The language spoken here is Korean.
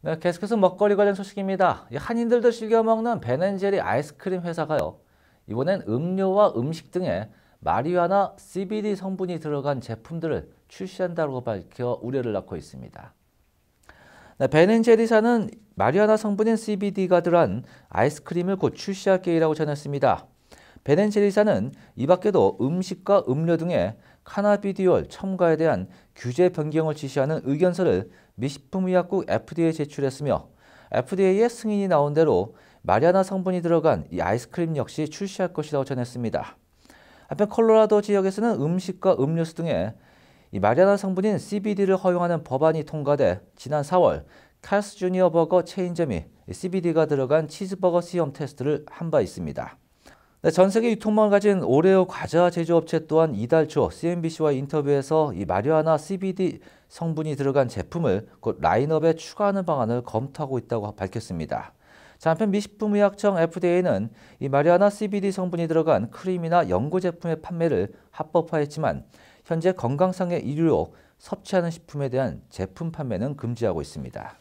네, 계속해서 먹거리 관련 소식입니다. 한인들도 즐겨 먹는 베넨제리 아이스크림 회사가요. 이번엔 음료와 음식 등에 마리화나 CBD 성분이 들어간 제품들을 출시한다고 밝혀 우려를 낳고 있습니다. 네, 베넨제리사는 마리화나 성분인 CBD가 들어간 아이스크림을 곧 출시할 계획이라고 전했습니다. 베넨젤리사는이 밖에도 음식과 음료 등의 카나비디올 첨가에 대한 규제 변경을 지시하는 의견서를 미식품의약국 FDA에 제출했으며 FDA의 승인이 나온 대로 마리아나 성분이 들어간 이 아이스크림 역시 출시할 것이라고 전했습니다. 한편 콜로라도 지역에서는 음식과 음료수 등에 이 마리아나 성분인 CBD를 허용하는 법안이 통과돼 지난 4월 칼스 주니어 버거 체인점이 CBD가 들어간 치즈버거 시험 테스트를 한 바 있습니다. 네, 전 세계 유통망을 가진 오레오 과자 제조업체 또한 이달 초 CNBC와 인터뷰에서 이마리아나 CBD 성분이 들어간 제품을 곧 라인업에 추가하는 방안을 검토하고 있다고 밝혔습니다. 자, 한편 미식품의약청 FDA는 이 마리화나 CBD 성분이 들어간 크림이나 연고 제품의 판매를 합법화했지만 현재 건강상의 이유로 섭취하는 식품에 대한 제품 판매는 금지하고 있습니다.